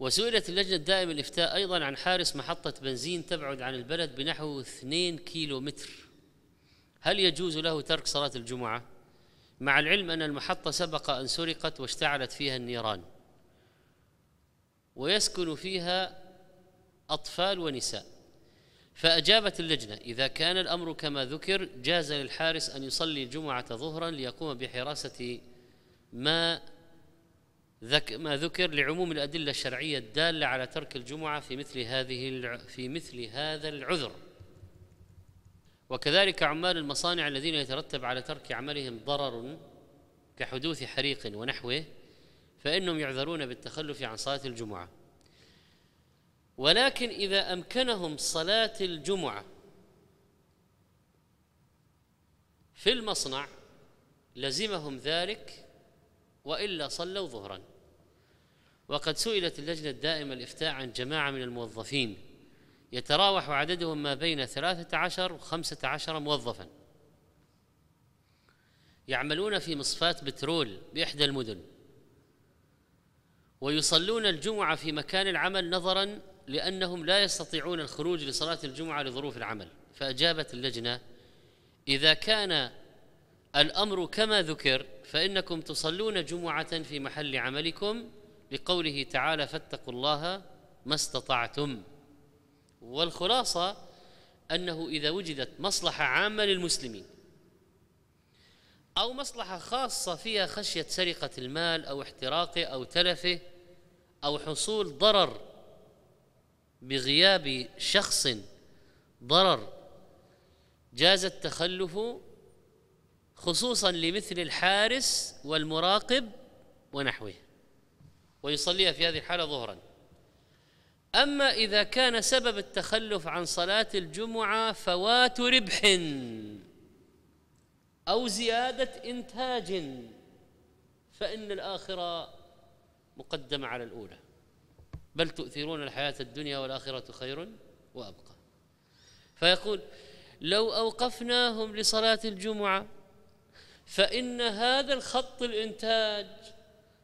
وسئلت اللجنة الدائمة الإفتاء أيضا عن حارس محطة بنزين تبعد عن البلد بنحو 2 كيلو متر هل يجوز له ترك صلاة الجمعة؟ مع العلم أن المحطة سبق أن سرقت واشتعلت فيها النيران ويسكن فيها أطفال ونساء فأجابت اللجنة إذا كان الأمر كما ذكر جاز للحارس أن يصلي الجمعة ظهرا ليقوم بحراسة ما ذك ما ذكر لعموم الأدلة الشرعية الدالة على ترك الجمعة في مثل هذه في مثل هذا العذر وكذلك عمال المصانع الذين يترتب على ترك عملهم ضرر كحدوث حريق ونحوه فإنهم يعذرون بالتخلف عن صلاة الجمعة ولكن إذا أمكنهم صلاة الجمعة في المصنع لزمهم ذلك والا صلوا ظهرا وقد سئلت اللجنة الدائمة الإفتاء عن جماعة من الموظفين يتراوح عددهم ما بين 13 و 15 موظفا يعملون في مصفات بترول بإحدى المدن ويصلون الجمعة في مكان العمل نظرا لأنهم لا يستطيعون الخروج لصلاة الجمعة لظروف العمل فأجابت اللجنة إذا كان الأمر كما ذكر فإنكم تصلون جمعة في محل عملكم بقوله تعالى فاتقوا الله ما استطعتم والخلاصه انه اذا وجدت مصلحه عامه للمسلمين او مصلحه خاصه فيها خشيه سرقه المال او احتراقه او تلفه او حصول ضرر بغياب شخص ضرر جاز التخلف خصوصا لمثل الحارس والمراقب ونحوه ويصليها في هذه الحالة ظهرا أما إذا كان سبب التخلف عن صلاة الجمعة فوات ربح أو زيادة إنتاج فإن الآخرة مقدمة على الأولى بل تؤثرون الحياة الدنيا والآخرة خير وأبقى فيقول لو أوقفناهم لصلاة الجمعة فإن هذا الخط الإنتاج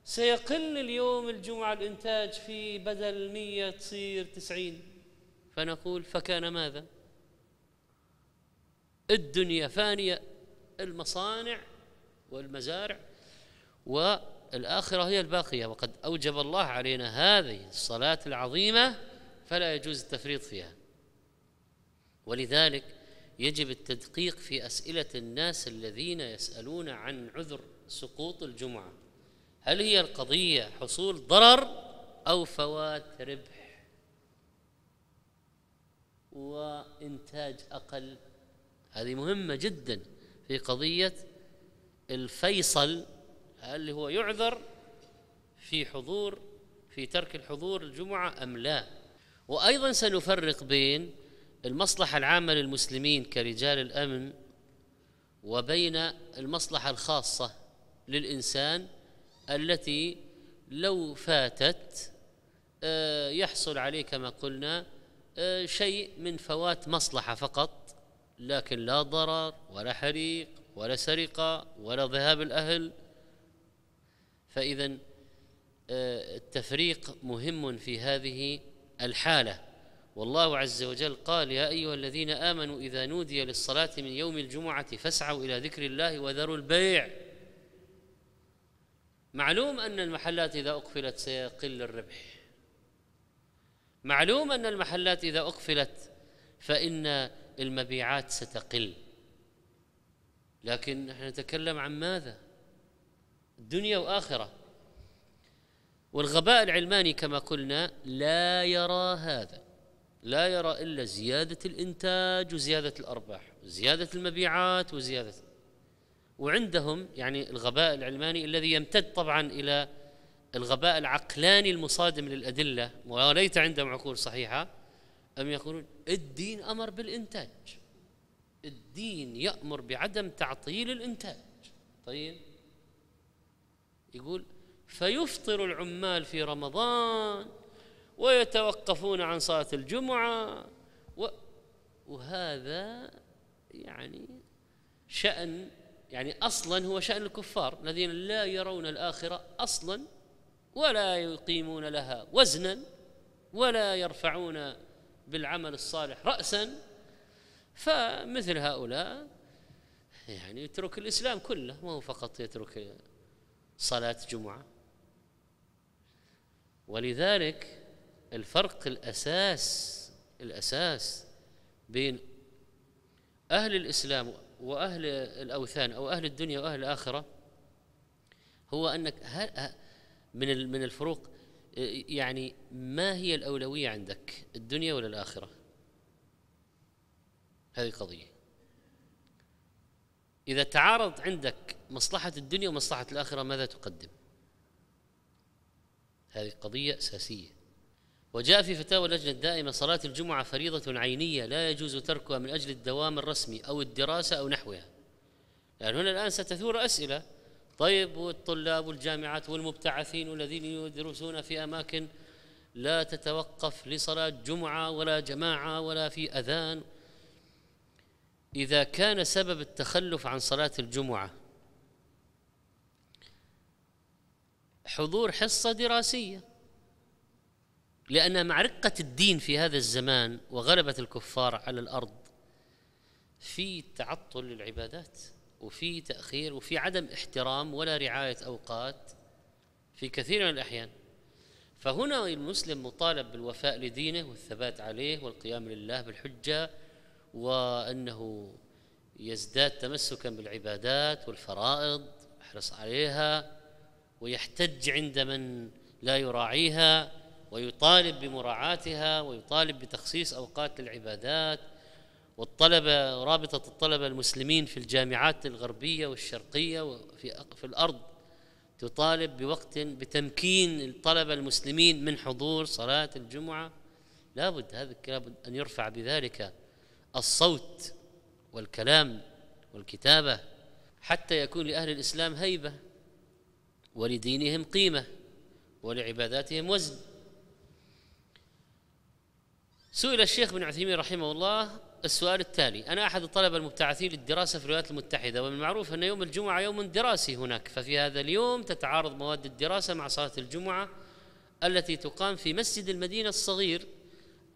سيقل اليوم الجمعة الإنتاج في بدل مية تصير تسعين فنقول فكان ماذا الدنيا فانية المصانع والمزارع والآخرة هي الباقية وقد أوجب الله علينا هذه الصلاة العظيمة فلا يجوز التفريط فيها ولذلك يجب التدقيق في أسئلة الناس الذين يسألون عن عذر سقوط الجمعة هل هي القضية حصول ضرر أو فوات ربح وإنتاج أقل هذه مهمة جدا في قضية الفيصل هل هو يعذر في حضور في ترك الحضور الجمعة أم لا وأيضا سنفرق بين المصلحة العامة للمسلمين كرجال الأمن وبين المصلحة الخاصة للإنسان التي لو فاتت آه، يحصل عليه كما قلنا آه، شيء من فوات مصلحه فقط لكن لا ضرر ولا حريق ولا سرقه ولا ذهاب الاهل فاذا آه، التفريق مهم في هذه الحاله والله عز وجل قال يا ايها الذين امنوا اذا نودي للصلاه من يوم الجمعه فاسعوا الى ذكر الله وذروا البيع معلوم أن المحلات إذا أقفلت سيقل الربح معلوم أن المحلات إذا أقفلت فإن المبيعات ستقل لكن نحن نتكلم عن ماذا الدنيا وآخرة والغباء العلماني كما قلنا لا يرى هذا لا يرى إلا زيادة الإنتاج وزيادة الأرباح زيادة المبيعات وزيادة وعندهم يعني الغباء العلماني الذي يمتد طبعا الى الغباء العقلاني المصادم للادله وليت عندهم عقول صحيحه أم يقولون الدين أمر بالإنتاج الدين يأمر بعدم تعطيل الإنتاج طيب يقول فيفطر العمال في رمضان ويتوقفون عن صلاة الجمعة و وهذا يعني شأن يعني اصلا هو شان الكفار الذين لا يرون الاخره اصلا ولا يقيمون لها وزنا ولا يرفعون بالعمل الصالح راسا فمثل هؤلاء يعني يترك الاسلام كله ما هو فقط يترك صلاه جمعه ولذلك الفرق الاساس الاساس بين اهل الاسلام وأهل الأوثان أو أهل الدنيا وأهل الآخرة هو أنك من من الفروق يعني ما هي الأولوية عندك الدنيا ولا الآخرة هذه قضية إذا تعارض عندك مصلحة الدنيا ومصلحة الآخرة ماذا تقدم هذه قضية أساسية وجاء في فتاوى اللجنة الدائمة صلاة الجمعة فريضة عينية لا يجوز تركها من أجل الدوام الرسمي أو الدراسة أو نحوها لأن يعني هنا الآن ستثور أسئلة طيب والطلاب والجامعات والمبتعثين والذين يدرسون في أماكن لا تتوقف لصلاة جمعة ولا جماعة ولا في أذان إذا كان سبب التخلف عن صلاة الجمعة حضور حصة دراسية لأن مع رقة الدين في هذا الزمان وغلبة الكفار على الأرض في تعطل للعبادات وفي تأخير وفي عدم احترام ولا رعاية أوقات في كثير من الأحيان فهنا المسلم مطالب بالوفاء لدينه والثبات عليه والقيام لله بالحجة وأنه يزداد تمسكا بالعبادات والفرائض يحرص عليها ويحتج عند من لا يراعيها ويطالب بمراعاتها ويطالب بتخصيص أوقات للعبادات والطلبة رابطة الطلبة المسلمين في الجامعات الغربية والشرقية وفي في الأرض تطالب بوقت بتمكين الطلبة المسلمين من حضور صلاة الجمعة لابد هذا لابد أن يرفع بذلك الصوت والكلام والكتابة حتى يكون لأهل الإسلام هيبة ولدينهم قيمة ولعباداتهم وزن سئل الشيخ بن عثيمين رحمه الله السؤال التالي أنا أحد الطلبة المبتعثين للدراسة في الولايات المتحدة ومن المعروف أن يوم الجمعة يوم دراسي هناك ففي هذا اليوم تتعارض مواد الدراسة مع صلاة الجمعة التي تقام في مسجد المدينة الصغير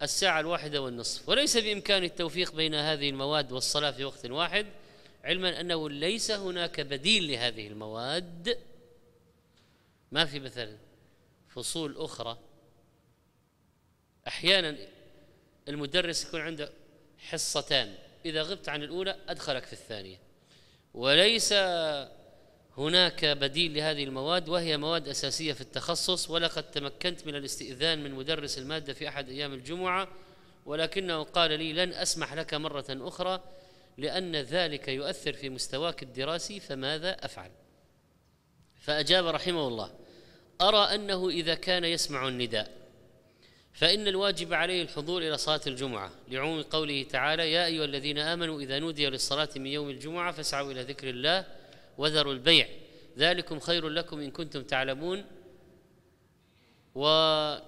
الساعة الواحدة والنصف وليس بإمكاني التوفيق بين هذه المواد والصلاة في وقت واحد علما أنه ليس هناك بديل لهذه المواد ما في مثلا فصول أخرى أحيانا المدرس يكون عنده حصتان إذا غبت عن الأولى أدخلك في الثانية وليس هناك بديل لهذه المواد وهي مواد أساسية في التخصص ولقد تمكنت من الاستئذان من مدرس المادة في أحد أيام الجمعة ولكنه قال لي لن أسمح لك مرة أخرى لأن ذلك يؤثر في مستواك الدراسي فماذا أفعل فأجاب رحمه الله أرى أنه إذا كان يسمع النداء فإن الواجب عليه الحضور إلى صلاة الجمعة لعموم قوله تعالى يا أيها الذين آمنوا إذا نودي للصلاة من يوم الجمعة فاسعوا إلى ذكر الله وذروا البيع ذلكم خير لكم إن كنتم تعلمون وإذا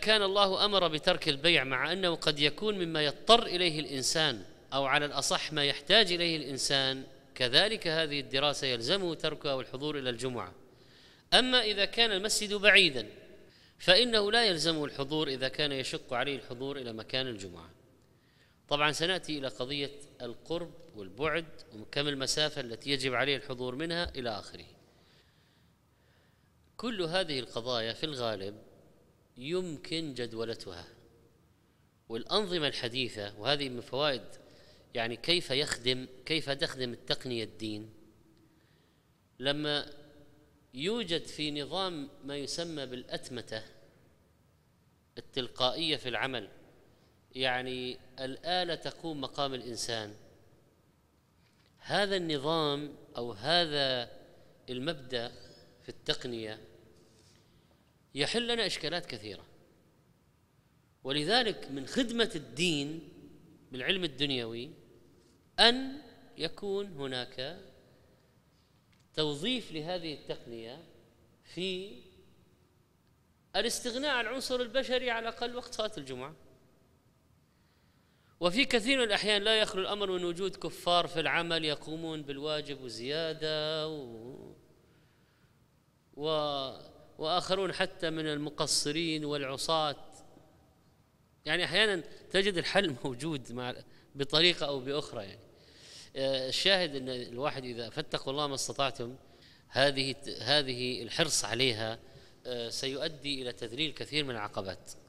كان الله أمر بترك البيع مع أنه قد يكون مما يضطر إليه الإنسان أو على الأصح ما يحتاج إليه الإنسان كذلك هذه الدراسة يلزمه تركها والحضور إلى الجمعة أما إذا كان المسجد بعيداً فإنه لا يلزمه الحضور إذا كان يشق عليه الحضور إلى مكان الجمعة طبعا سنأتي إلى قضية القرب والبعد وكم المسافة التي يجب عليه الحضور منها إلى آخره كل هذه القضايا في الغالب يمكن جدولتها والأنظمة الحديثة وهذه من فوائد يعني كيف يخدم كيف تخدم التقنية الدين لما يوجد في نظام ما يسمى بالاتمته التلقائيه في العمل يعني الاله تقوم مقام الانسان هذا النظام او هذا المبدا في التقنيه يحل لنا اشكالات كثيره ولذلك من خدمه الدين بالعلم الدنيوي ان يكون هناك توظيف لهذه التقنيه في الاستغناء عن العنصر البشري على الاقل وقت صلاه الجمعه وفي كثير من الأحيان لا يخلو الأمر من وجود كفار في العمل يقومون بالواجب وزيادة و... و... وآخرون حتى من المقصرين والعصاة يعني أحيانا تجد الحل موجود مع... بطريقة أو بأخرى يعني آه، الشاهد ان الواحد اذا فاتقوا الله ما استطعتم هذه هذه الحرص عليها آه، سيؤدي الى تذليل كثير من العقبات